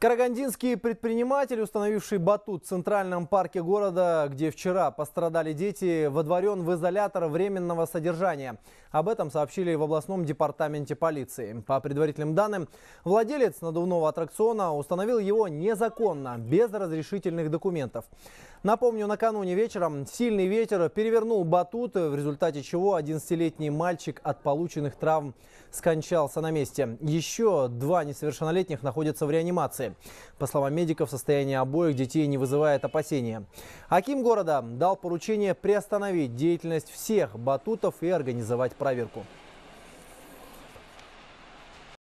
Карагандинский предприниматель, установивший батут в центральном парке города, где вчера пострадали дети, водворен в изолятор временного содержания. Об этом сообщили в областном департаменте полиции. По предварительным данным, владелец надувного аттракциона установил его незаконно, без разрешительных документов. Напомню, накануне вечером сильный ветер перевернул батут, в результате чего 11-летний мальчик от полученных травм скончался на месте. Еще два несовершеннолетних находятся в реанимации. По словам медиков, состояние обоих детей не вызывает опасения. Аким города дал поручение приостановить деятельность всех батутов и организовать проверку.